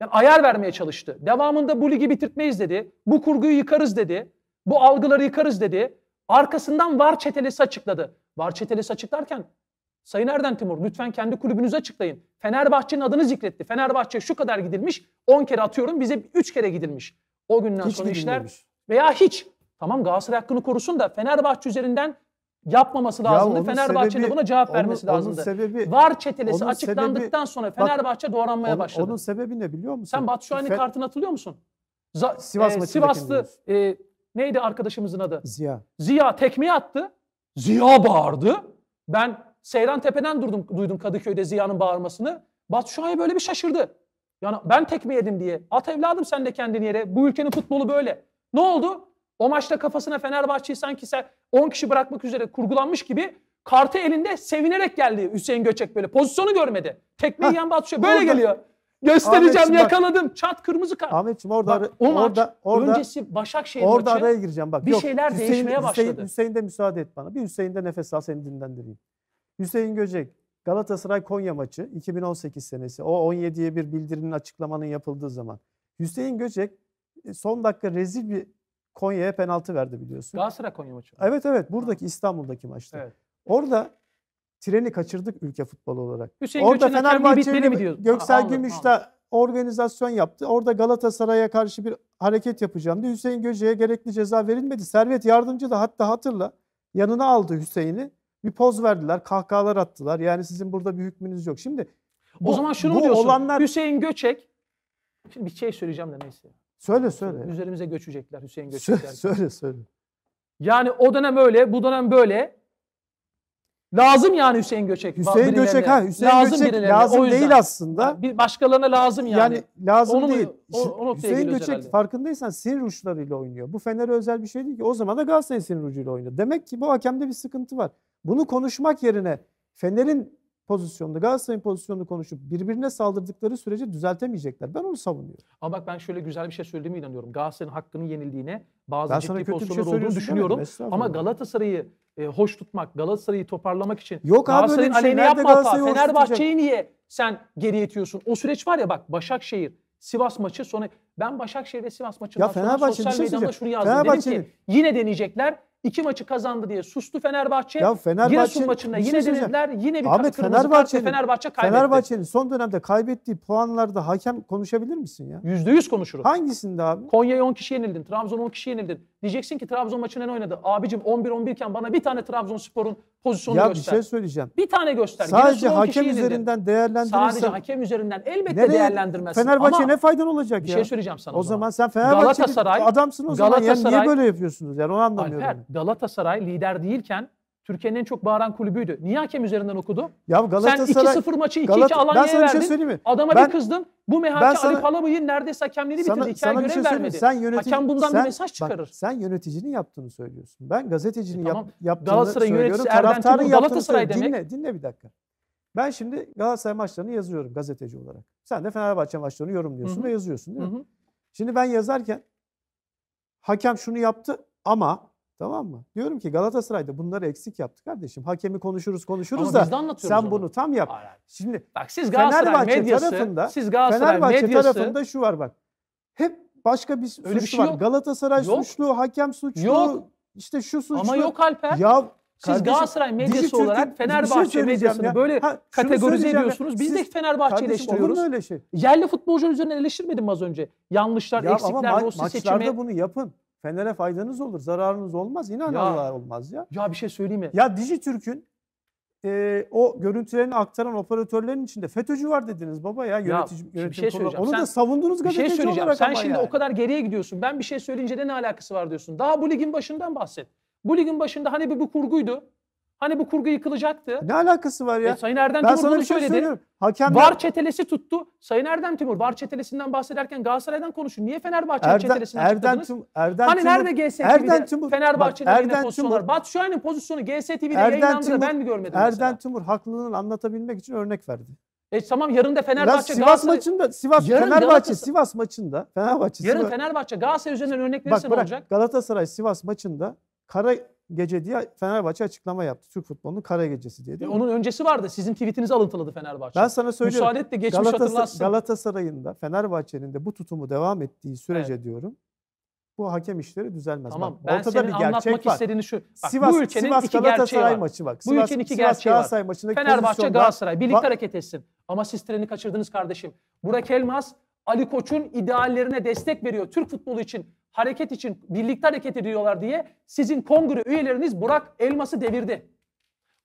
yani ayar vermeye çalıştı. Devamında bu ligi bitirtmeyiz dedi. Bu kurguyu yıkarız dedi. Bu algıları yıkarız dedi. Arkasından var çetelesi açıkladı. Var çetelesi açıklarken Sayın Erden Timur lütfen kendi kulübünüzü açıklayın. Fenerbahçe'nin adını zikretti. Fenerbahçe şu kadar gidilmiş. 10 kere atıyorum bize 3 kere gidilmiş. O günden hiç sonra işler veya hiç. Tamam Galatasaray hakkını korusun da Fenerbahçe üzerinden yapmaması lazımdı. Ya Fenerbahçe'nin buna cevap onun, vermesi onun, lazımdı. Onun sebebi, Var çetelesi onun açıklandıktan sebebi, sonra Fenerbahçe bak, doğranmaya onun, başladı. Onun sebebi ne biliyor musun? Sen Batu Şahin'in Fe... kartını hatırlıyor musun? Za- Sivas e, Sivaslı e, neydi arkadaşımızın adı? Ziya. Ziya tekmeyi attı. Ziya bağırdı. Ben Seyran Tepe'den durdum, duydum Kadıköy'de Ziya'nın bağırmasını. Batu Şua'ya böyle bir şaşırdı. Yani ben tekme yedim diye. At evladım sen de kendini yere. Bu ülkenin futbolu böyle. Ne oldu? O maçta kafasına Fenerbahçe'yi sanki 10 kişi bırakmak üzere kurgulanmış gibi kartı elinde sevinerek geldi Hüseyin Göçek böyle. Pozisyonu görmedi. Tekme yiyen Batu Şua'ya böyle geliyor. Göstereceğim Ahmetciğim yakaladım. Bak, Çat kırmızı kart. Ahmetciğim orada bak, o maç, orada öncesi Başakşehir orada maçı. araya gireceğim bak. Bir yok, şeyler Hüseyin, değişmeye başladı. Hüseyin, Hüseyin de müsaade et bana. Bir Hüseyin de nefes al seni dinlendireyim. Hüseyin Göcek, Galatasaray-Konya maçı 2018 senesi. O 17'ye bir bildirinin açıklamanın yapıldığı zaman. Hüseyin Göcek e, son dakika rezil bir Konya'ya penaltı verdi biliyorsun. Galatasaray-Konya maçı. Evet evet buradaki İstanbul'daki maçta. Evet. Orada treni kaçırdık ülke futbolu olarak. Hüseyin Orada Fenerbahçe'yle Göksel anladım, Gümüş'te organizasyon yaptı. Orada Galatasaray'a karşı bir hareket yapacağım diye Hüseyin Göcek'e gerekli ceza verilmedi. Servet Yardımcı da hatta hatırla yanına aldı Hüseyin'i. Bir poz verdiler, kahkahalar attılar. Yani sizin burada bir hükmünüz yok. Şimdi bu, o zaman şunu bu diyorsun. Olanlar... Hüseyin Göçek Şimdi bir şey söyleyeceğim de neyse. Söyle söyle. Üzerimize göçecekler Hüseyin Göçekler. Söyle söyle. söyle. Yani o dönem öyle, bu dönem böyle. Lazım yani Hüseyin Göçek. Hüseyin Göçek ha Hüseyin lazım Göçek lazım değil aslında. Bir başkalarına lazım yani. Yani lazım Onu, değil. O, o Hüseyin Göçek herhalde. farkındaysan sinir uçlarıyla oynuyor. Bu Fener'e özel bir şey değil ki. O zaman da Galatasaray sinir ucuyla oynuyor. Demek ki bu hakemde bir sıkıntı var. Bunu konuşmak yerine Fener'in pozisyonunu, Galatasaray'ın pozisyonunu konuşup birbirine saldırdıkları sürece düzeltemeyecekler. Ben onu savunuyorum. Ama bak ben şöyle güzel bir şey söylediğime inanıyorum. Galatasaray'ın hakkının yenildiğine bazı ciddi şey pozisyonlar şey olduğunu düşünüyorum. Ama Galatasaray'ı e, hoş tutmak, Galatasaray'ı toparlamak için Yok abi öyle bir şey. Nerede yapma hata, Galatasaray'ı Fenerbahçe'yi niye sen geri itiyorsun? O süreç var ya bak Başakşehir, Sivas maçı sonra ben Başakşehir ve Sivas maçından Ya sonra Fenerbahçe sosyal şey şunu yazdım. Dedim ki yine deneyecekler. İki maçı kazandı diye sustu Fenerbahçe. Ya Fenerbahçe Giresun şey maçında şey yine denediler. Yine bir Ahmet, kırmızı Fenerbahçe'nin, Fenerbahçe kaybetti. Fenerbahçe'nin son dönemde kaybettiği puanlarda hakem konuşabilir misin ya? Yüzde yüz konuşurum. Hangisinde abi? Konya'ya 10 kişi yenildin. Trabzon 10 kişi yenildin. Diyeceksin ki Trabzon maçında ne oynadı? Abicim 11-11 iken bana bir tane Trabzonspor'un Pozisyonu ya göster. bir şey söyleyeceğim. Bir tane göster. Sadece hakem üzerinden indir. değerlendirirsen. Sadece hakem üzerinden elbette nereye? değerlendirmezsin. Fenerbahçe ne faydan olacak ya? Bir şey söyleyeceğim sana. O zaman, zaman sen Fenerbahçe adamsın o zaman. Yani niye böyle yapıyorsunuz? Yani onu anlamıyorum. Alper, Galatasaray lider değilken Türkiye'nin en çok bağıran kulübüydü. Niye hakem üzerinden okudu? Ya Galatasaray, Sen 2-0 maçı 2-2 Galata, Alanya'ya şey verdin. şey söyleyeyim mi? Adama ben, bir kızdın. Bu mehaki sana, Ali Palabıyı neredeyse hakemleri sana, bitirdi. sana ay görev şey vermedi. Sen yönetici, Hakem bundan sen, bir mesaj çıkarır. Bak, sen yöneticinin yaptığını söylüyorsun. Ben gazetecinin e, tamam. yap, yaptığını Galatasaray söylüyorum. Taraftarın yaptığını söylüyorum. Dinle, dinle bir dakika. Ben şimdi Galatasaray maçlarını yazıyorum gazeteci olarak. Sen de Fenerbahçe maçlarını yorumluyorsun Hı-hı. ve yazıyorsun değil mi? Hı-hı. Şimdi ben yazarken hakem şunu yaptı ama Tamam mı? Diyorum ki Galatasaray'da bunları eksik yaptı kardeşim. Hakemi konuşuruz konuşuruz Ama da sen onu. bunu tam yap. Aynen. Şimdi bak siz Galatasaray Fenerbahçe medyası, tarafında siz Galatasaray Fenerbahçe medyası, tarafında şu var bak. Hep başka bir öyle suçlu bir şey var. Yok. Galatasaray yok. suçlu, hakem suçlu. Yok. İşte şu suçlu. Ama yok Alper. Ya siz kardeşim, Galatasaray medyası Türkiye, olarak şey Fenerbahçe şey medyasını ya. böyle ha, kategorize ediyorsunuz. Ya. Biz de Fenerbahçe eleştiriyoruz. Olur mu öyle şey? Yerli futbolcu üzerine eleştirmedim az önce. Yanlışlar, ya eksikler, ama ma- Rossi maçlarda bunu yapın. Fener'e faydanız olur, zararınız olmaz. İnan ya, Allah olmaz ya. Ya bir şey söyleyeyim mi? Ya Dijitürk'ün e, o görüntülerini aktaran operatörlerin içinde FETÖ'cü var dediniz baba ya yönetici ya, yönetim şey söyleyeceğim. Onu sen, da savundunuz şey gazeteci şey söyleyeceğim. olarak Sen şimdi yani. o kadar geriye gidiyorsun. Ben bir şey söyleyince de ne alakası var diyorsun. Daha bu ligin başından bahset. Bu ligin başında hani bir bu kurguydu. Hani bu kurgu yıkılacaktı. Ne alakası var ya? E, Sayın Erdem ben Timur bunu şöyle şey dedi. Hakem var çetelesi tuttu. Sayın Erdem Timur var çetelesinden bahsederken Galatasaray'dan konuşun. Niye Fenerbahçe Erdem, çetelesinden Erdem, Tum, Erdem hani Timur, nerede GS TV'de Fenerbahçe'nin Erdem pozisyonu var. Batu Şahin'in pozisyonu GS TV'de yayınlandı Timur, ben mi görmedim Erdem mesela? Timur haklılığını anlatabilmek için örnek verdi. E tamam yarın da Fenerbahçe Biraz Sivas Galatasaray... maçında Sivas yarın Fenerbahçe Galatasaray... Sivas maçında Fenerbahçe Yarın Sivas... Fenerbahçe Galatasaray üzerinden örnek verirsen bak, bırak, olacak. Galatasaray Sivas maçında kara gece diye Fenerbahçe açıklama yaptı. Türk futbolunun kara gecesi diye. Onun öncesi vardı. Sizin tweetinizi alıntıladı Fenerbahçe. Ben sana söylüyorum. Müsaade et de geçmiş Galatasaray, hatırlarsın. Galatasaray'ın da Fenerbahçe'nin de bu tutumu devam ettiği sürece evet. diyorum bu hakem işleri düzelmez. Tamam. Bak, ben ortada senin bir gerçek anlatmak var. istediğini şu. Bak, Sivas, bu ülkenin Sivas iki Galatasaray gerçeği maçı bak. Sivas, bu ülkenin iki Sivas, gerçeği Galatasaray var. Maçındaki Fenerbahçe pozisyonda... Galatasaray birlikte bak... hareket etsin. Ama siz treni kaçırdınız kardeşim. Burak Elmas Ali Koç'un ideallerine destek veriyor. Türk futbolu için hareket için birlikte hareket ediyorlar diye sizin kongre üyeleriniz Burak Elmas'ı devirdi.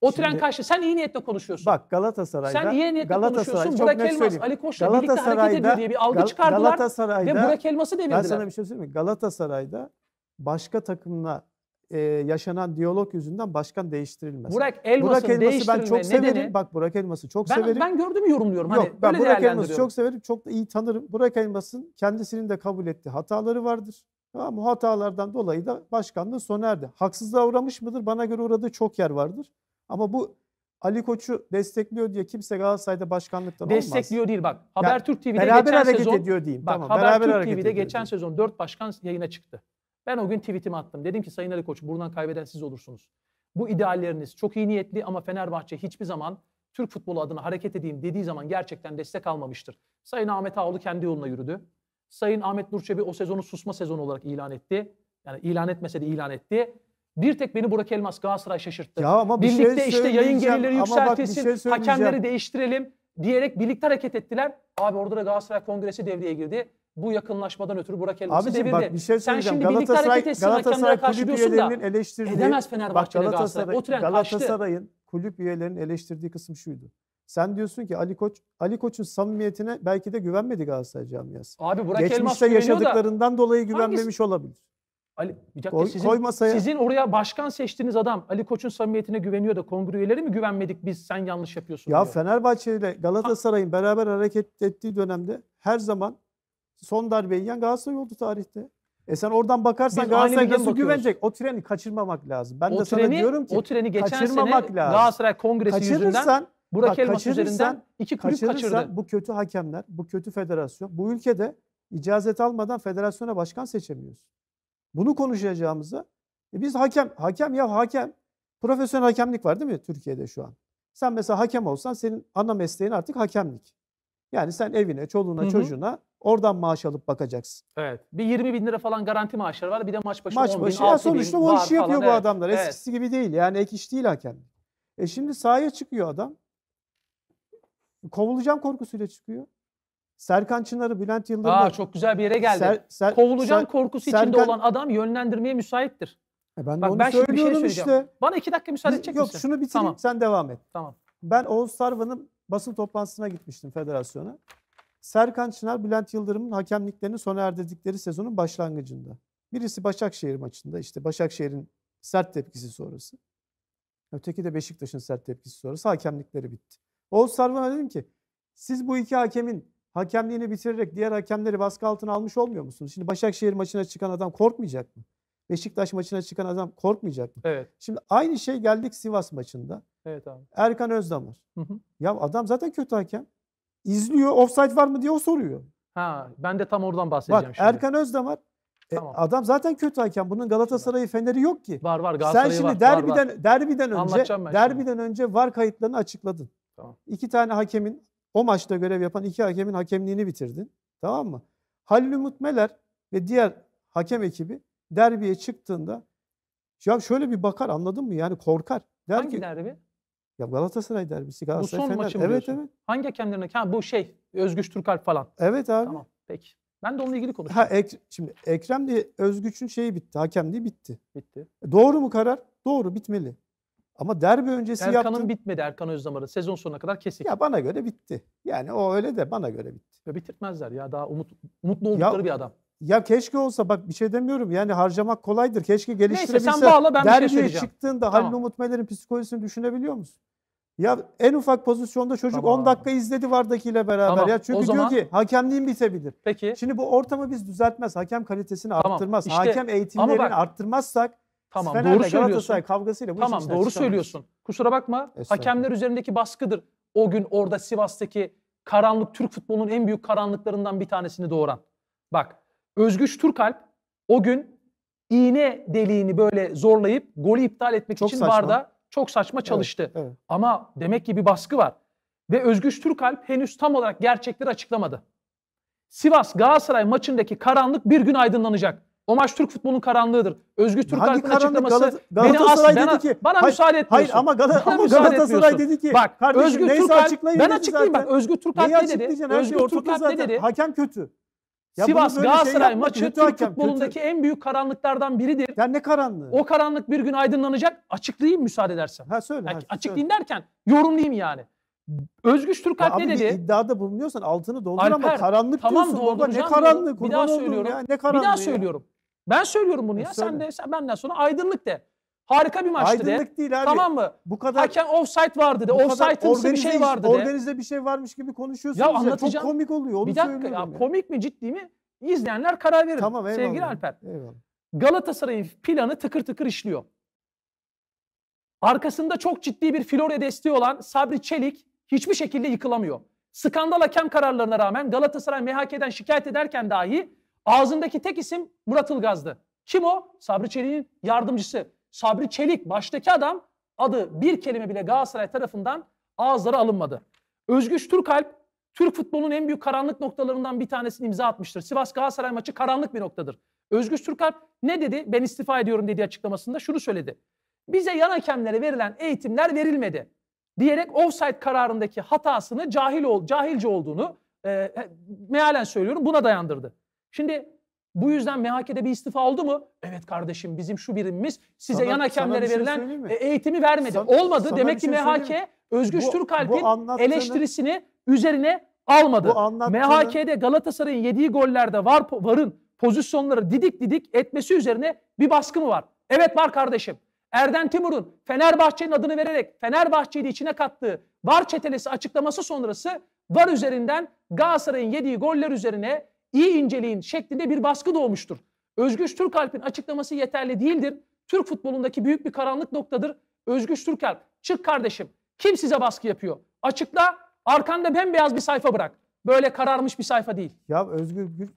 O Şimdi, tren karşı sen iyi niyetle konuşuyorsun. Bak Galatasaray'da Sen iyi niyetle Galatasaray, konuşuyorsun. Burak Elmas, söyleyeyim. Ali Koç'la birlikte hareket ediyor diye bir algı Gal- çıkardılar Galatasaray'da, ve Burak Elmas'ı devirdiler. Ben sana bir şey söyleyeyim mi? Galatasaray'da başka takımla e, yaşanan diyalog yüzünden başkan değiştirilmez. Burak Elmas'ın Burak Elmas'ı ben çok severim. bak Burak Elmas'ı çok ben, severim. Ben gördüm yorumluyorum. Yok, hani ben Burak Elmas'ı çok severim. Çok da iyi tanırım. Burak Elmas'ın kendisinin de kabul ettiği hataları vardır. Tamam mı? Hatalardan dolayı da başkanlığı sona erdi. Haksızlığa uğramış mıdır? Bana göre uğradığı çok yer vardır. Ama bu Ali Koç'u destekliyor diye kimse Galatasaray'da başkanlıktan destekliyor olmaz. Destekliyor değil bak. Habertürk TV'de beraber geçen hareket sezon ediyor diyeyim. Bak, tamam, Habertürk beraber TV'de geçen diyeyim. sezon 4 başkan yayına çıktı. Ben o gün tweetimi attım. Dedim ki Sayın Ali Koç buradan kaybeden siz olursunuz. Bu idealleriniz çok iyi niyetli ama Fenerbahçe hiçbir zaman Türk futbolu adına hareket edeyim dediği zaman gerçekten destek almamıştır. Sayın Ahmet Ağoğlu kendi yoluna yürüdü. Sayın Ahmet Nur Çebi o sezonu susma sezonu olarak ilan etti. Yani ilan etmese de ilan etti. Bir tek beni Burak Elmas Galatasaray şaşırttı. Ya ama bir şey Birlikte şey işte yayın gelirleri şey yükseltilsin, şey hakemleri değiştirelim diyerek birlikte hareket ettiler. Abi orada da Galatasaray Kongresi devreye girdi. Bu yakınlaşmadan ötürü Burak Elmas'ı devirdi. Bak, bir şey Sen şimdi birlikte hareket etsin hakemlere karşı diyorsun da eleştirdiği, edemez Fenerbahçe'de Galatasaray, Galatasaray. O tren Galatasaray'ın kulüp üyelerinin eleştirdiği kısım şuydu. Sen diyorsun ki Ali Koç Ali Koç'un samimiyetine belki de güvenmedi Galatasaray camiası. Abi Burak Geçmişte Elmas yaşadıklarından da, dolayı güvenmemiş hangisi? olabilir. Ali bir dakika koy, sizin, koy masaya. sizin oraya başkan seçtiğiniz adam Ali Koç'un samimiyetine güveniyor da kongre üyeleri mi güvenmedik biz sen yanlış yapıyorsun Ya diyor. Fenerbahçe ile Galatasaray'ın beraber hareket ettiği dönemde her zaman son darbeyi yiyen Galatasaray oldu tarihte. E sen oradan bakarsan Biz Galatasaray nasıl güvenecek? O treni kaçırmamak lazım. Ben o de treni, sana diyorum ki o treni geçen kaçırmamak sene lazım. Galatasaray Kongresi Kaçırırsan, yüzünden Burak Bak, Elmas üzerinden iki kulüp kaçırdı. Bu kötü hakemler, bu kötü federasyon. Bu ülkede icazet almadan federasyona başkan seçemiyoruz. Bunu konuşacağımızda e biz hakem, hakem ya hakem. Profesyonel hakemlik var değil mi Türkiye'de şu an? Sen mesela hakem olsan senin ana mesleğin artık hakemlik. Yani sen evine, çoluğuna, Hı-hı. çocuğuna oradan maaş alıp bakacaksın. Evet. Bir 20 bin lira falan garanti maaşları var. Bir de maç başı maç 10 başı. bin, ya Sonuçta bin o işi yapıyor falan. bu evet. adamlar. Eskisi gibi değil. Yani ek iş değil hakem. E şimdi sahaya çıkıyor adam. Kovulacağım korkusuyla çıkıyor. Serkan Çınar'ı Bülent Yıldırım'ı... Aa çok güzel bir yere geldi. Ser, ser, Kovulacağım ser, korkusu Serkan... içinde olan adam yönlendirmeye müsaittir. E ben de Bak, onu ben şey söylüyorum şey işte. Bana iki dakika müsaade edecek Yok, misin? Yok şunu bitireyim tamam. sen devam et. Tamam. Ben Oğuz Sarvan'ın basın toplantısına gitmiştim federasyona. Serkan Çınar, Bülent Yıldırım'ın hakemliklerini sona erdirdikleri sezonun başlangıcında. Birisi Başakşehir maçında işte Başakşehir'in sert tepkisi sonrası. Öteki de Beşiktaş'ın sert tepkisi sonrası hakemlikleri bitti. Oğuz Sarvan'a dedim ki siz bu iki hakemin hakemliğini bitirerek diğer hakemleri baskı altına almış olmuyor musunuz? Şimdi Başakşehir maçına çıkan adam korkmayacak mı? Beşiktaş maçına çıkan adam korkmayacak mı? Evet. Şimdi aynı şey geldik Sivas maçında. Evet abi. Erkan Özdamar. Hı hı. Ya adam zaten kötü hakem. İzliyor offside var mı diye o soruyor. Ha ben de tam oradan bahsedeceğim Bak, şimdi. Erkan Özdamar e, Tamam. adam zaten kötü hakem. Bunun Galatasaray'ı Fener'i yok ki. Var var Galatasaray'ı Sen şimdi var, derbiden var, var. derbiden önce derbiden şimdi. önce var kayıtlarını açıkladın. Tamam. İki tane hakemin, o maçta görev yapan iki hakemin hakemliğini bitirdin. Tamam mı? Hallü Mutmeler ve diğer hakem ekibi derbiye çıktığında ya şöyle bir bakar anladın mı? Yani korkar. Der Hangi ki, derbi? Ya Galatasaray derbisi. Galatasaray bu son Fener. maçı mı evet, diyorsun? Evet. Hangi hakemlerine? Ha, bu şey Özgüç Türkalp falan. Evet abi. Tamam peki. Ben de onunla ilgili konuşayım. Ha, ek, şimdi Ekrem diye Özgüç'ün şeyi bitti. hakem diye bitti. Bitti. Doğru mu karar? Doğru bitmeli. Ama derbi öncesi Erkan'ın yaptığın... Erkan'ın bitmedi Erkan Özdamar'ın. Sezon sonuna kadar kesik. Ya bana göre bitti. Yani o öyle de bana göre bitti. Ya bitirtmezler ya. Daha umut, mutlu oldukları ya, bir adam. Ya keşke olsa bak bir şey demiyorum. Yani harcamak kolaydır. Keşke geliştirebilse. Neyse sen bağla ben bir şey söyleyeceğim. çıktığında tamam. Halil Umut Meler'in psikolojisini düşünebiliyor musun? Ya en ufak pozisyonda çocuk tamam. 10 dakika izledi vardakiyle beraber. Tamam. Ya çünkü o zaman... diyor ki hakemliğin bitebilir. Peki. Şimdi bu ortamı biz düzeltmez. Hakem kalitesini tamam. arttırmaz. İşte, hakem eğitimlerini bak, arttırmazsak Tamam Fener'le doğru söylüyorsun. kavgasıyla bu Tamam doğru çıkamamış. söylüyorsun. Kusura bakma. Hakemler üzerindeki baskıdır. O gün orada Sivas'taki karanlık Türk futbolunun en büyük karanlıklarından bir tanesini doğuran. Bak Özgüç Türkalp o gün iğne deliğini böyle zorlayıp golü iptal etmek çok için saçma. barda çok saçma çalıştı. Evet, evet. Ama demek ki bir baskı var. Ve Özgüç Türkalp henüz tam olarak gerçekleri açıklamadı. Sivas Galatasaray maçındaki karanlık bir gün aydınlanacak. O maç Türk futbolunun karanlığıdır. Özgür Türk Hangi Alp'in açıklaması Galat- Galatasaray beni as, dedi ki bana hayır, müsaade etmiyorsun. Hayır ama, Gal- bana ama Galatasaray dedi ki bak kardeşim Özgür neyse Türk açıklayın Ben açıklayayım zaten. bak Özgür Türk Alp ne dedi? Özgür Türk ne dedi? Hakem kötü. Ya Sivas Galatasaray şey maçı Türk hakem, futbolundaki kötü. en büyük karanlıklardan biridir. Ya ne karanlığı? O karanlık bir gün aydınlanacak. Açıklayayım müsaade edersen. Ha söyle. Yani, ha, açıklayayım söyle. derken yorumlayayım yani. Özgüç Türk Alp ne dedi? iddiada bulunuyorsan altını doldur Alper, ama karanlık tamam, diyorsun. Tamam doldur. Ne karanlık? Bir daha söylüyorum. Ya, ne karanlığı bir daha söylüyorum. Ben söylüyorum bunu e, ya. Söyle. Sen de sen benden sonra aydınlık de. Harika bir maçtı aydınlık de. Aydınlık değil abi. Tamam mı? Bu kadar hakem offside vardı de. Offside'ın bir şey vardı de. Organize bir şey varmış gibi konuşuyorsunuz ya. Anlatacağım. Çok komik oluyor. Onu bir dakika ya, ya. Komik mi ciddi mi? İzleyenler karar verir. Tamam eyvallah. Sevgili Alper. Eyvallah. Galatasaray'ın planı tıkır tıkır işliyor. Arkasında çok ciddi bir Florya desteği olan Sabri Çelik hiçbir şekilde yıkılamıyor. Skandal hakem kararlarına rağmen Galatasaray MHK'den şikayet ederken dahi Ağzındaki tek isim Murat Ilgaz'dı. Kim o? Sabri Çelik'in yardımcısı. Sabri Çelik baştaki adam adı bir kelime bile Galatasaray tarafından ağızlara alınmadı. Özgüç Türkalp Türk futbolunun en büyük karanlık noktalarından bir tanesini imza atmıştır. Sivas Galatasaray maçı karanlık bir noktadır. Özgüç Türkalp ne dedi? Ben istifa ediyorum dedi açıklamasında şunu söyledi. Bize yan hakemlere verilen eğitimler verilmedi diyerek offside kararındaki hatasını cahil ol, cahilce olduğunu e, mealen söylüyorum buna dayandırdı. Şimdi bu yüzden MHK'de bir istifa oldu mu? Evet kardeşim bizim şu birimimiz size sana, yan hakemlere şey verilen e, eğitimi vermedi. Sana, şey Olmadı. Sana Demek ki şey MHK Özgüç Türkalp'in bu eleştirisini üzerine almadı. MHK'de Galatasaray'ın yediği gollerde var varın pozisyonları didik didik etmesi üzerine bir baskı mı var? Evet var kardeşim. Erden Timur'un Fenerbahçe'nin adını vererek Fenerbahçe'yi de içine kattığı VAR çetelesi açıklaması sonrası VAR üzerinden Galatasaray'ın yediği goller üzerine iyi inceleyin şeklinde bir baskı doğmuştur. Özgüç Türkalp'in açıklaması yeterli değildir. Türk futbolundaki büyük bir karanlık noktadır. Özgüç Türkalp çık kardeşim kim size baskı yapıyor? Açıkla arkanda bembeyaz bir sayfa bırak. Böyle kararmış bir sayfa değil. Ya Özgür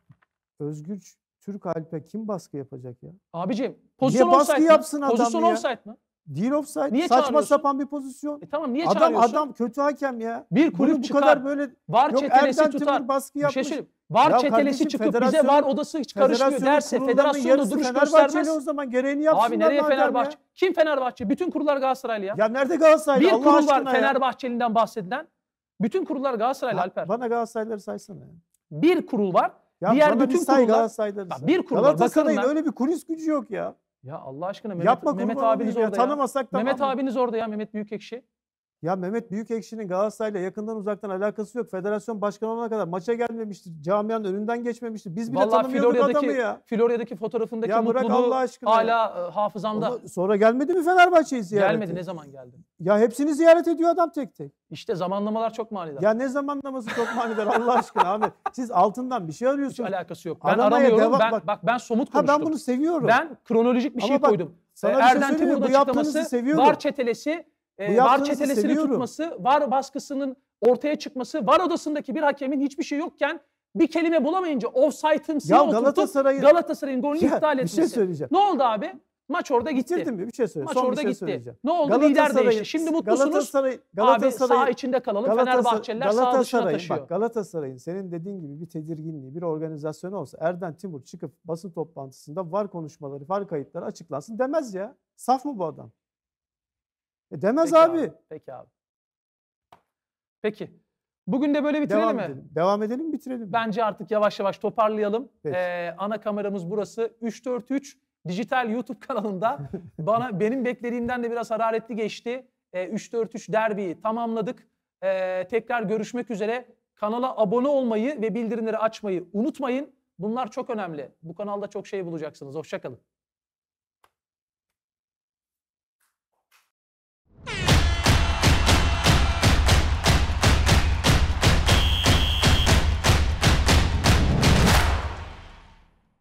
Özgür Türk Alp'e kim baskı yapacak ya? Abicim pozisyon Niye baskı yapsın Adam pozisyon ya? mı? Değil offside. Niye Saçma sapan bir pozisyon. E tamam niye adam, çağırıyorsun? Adam kötü hakem ya. Bir kulüp Bunu çıkar. Bu kadar böyle var yok, çetelesi Erden tutar. baskı yapmış. Bir şey söyleyeyim. Var ya çetelesi çıkıp bize var odası hiç karışmıyor derse federasyonda duruş göstermez. o zaman gereğini yapsınlar. Abi nereye Fenerbahçe? Ya? Kim Fenerbahçe? Bütün kurullar Galatasaraylı ya. Ya nerede Galatasaraylı? Bir Allah kurul var ya. Fenerbahçeli'nden bahsedilen. Bütün kurullar Galatasaraylı ha, Alper. Bana Galatasaraylıları saysana Bir kurul var. Ya diğer bütün say, kurullar. Bir kurul var. Galatasaray'ın öyle bir kulis gücü yok ya. Ya Allah aşkına Mehmet, Yapma Mehmet abiniz olayım ya. orada ya. Tanımasak tamam. Mehmet abiniz orada ya Mehmet Büyükekşi. Ya Mehmet Büyükekşi'nin Galatasaray'la yakından uzaktan alakası yok. Federasyon başkanı olana kadar maça gelmemiştir. Camianın önünden geçmemiştir. Biz bile Vallahi tanımıyorduk Florya'daki, adamı ya. Florya'daki fotoğrafındaki ya bırak mutluluğu Allah aşkına. hala e, hafızamda. Ama sonra gelmedi mi Fenerbahçe'yi ziyarete? Gelmedi ne zaman geldi? Ya hepsini ziyaret ediyor adam tek tek. İşte zamanlamalar çok manidar. Ya ne zamanlaması çok manidar Allah aşkına abi. Siz altından bir şey arıyorsunuz. Hiç alakası yok. Ben Aramaya aramıyorum. Devam, ben, bak, bak ben somut konuştum. Ha ben bunu seviyorum. Ben kronolojik bir şey bak, koydum. Sana Erdem bir şey bu açıklaması, seviyorum. var çetelesi e, var çetelesini tutması, var baskısının ortaya çıkması, var odasındaki bir hakemin hiçbir şey yokken bir kelime bulamayınca offside'ımsı e oturtup Galatasaray'ın Galatasaray'ın golünü ya, iptal etmesi. Bir şey söyleyeceğim. Ne oldu abi? Maç orada gitti. Bitirdin mi? Bir şey söyle. Maç Son orada şey gitti. Ne oldu? Lider değişti. Şimdi mutlusunuz. Galatasaray, Galatasaray, abi sağ içinde kalalım. Galatasaray, Fenerbahçeliler Galatasaray, sağ dışına taşıyor. Bak Galatasaray'ın senin dediğin gibi bir tedirginliği, bir organizasyonu olsa Erden Timur çıkıp basın toplantısında var konuşmaları, var kayıtları açıklansın demez ya. Saf mı bu adam? E demez Peki abi. abi. Peki abi. Peki. Bugün de böyle bitirelim Devam mi? Edelim. Devam edelim bitirelim. Bence artık yavaş yavaş toparlayalım. Peki. Ee, ana kameramız burası. 343 dijital YouTube kanalında bana benim beklediğimden de biraz hararetli geçti. Ee, 343 derbiyi tamamladık. Ee, tekrar görüşmek üzere. Kanala abone olmayı ve bildirimleri açmayı unutmayın. Bunlar çok önemli. Bu kanalda çok şey bulacaksınız. Hoşçakalın.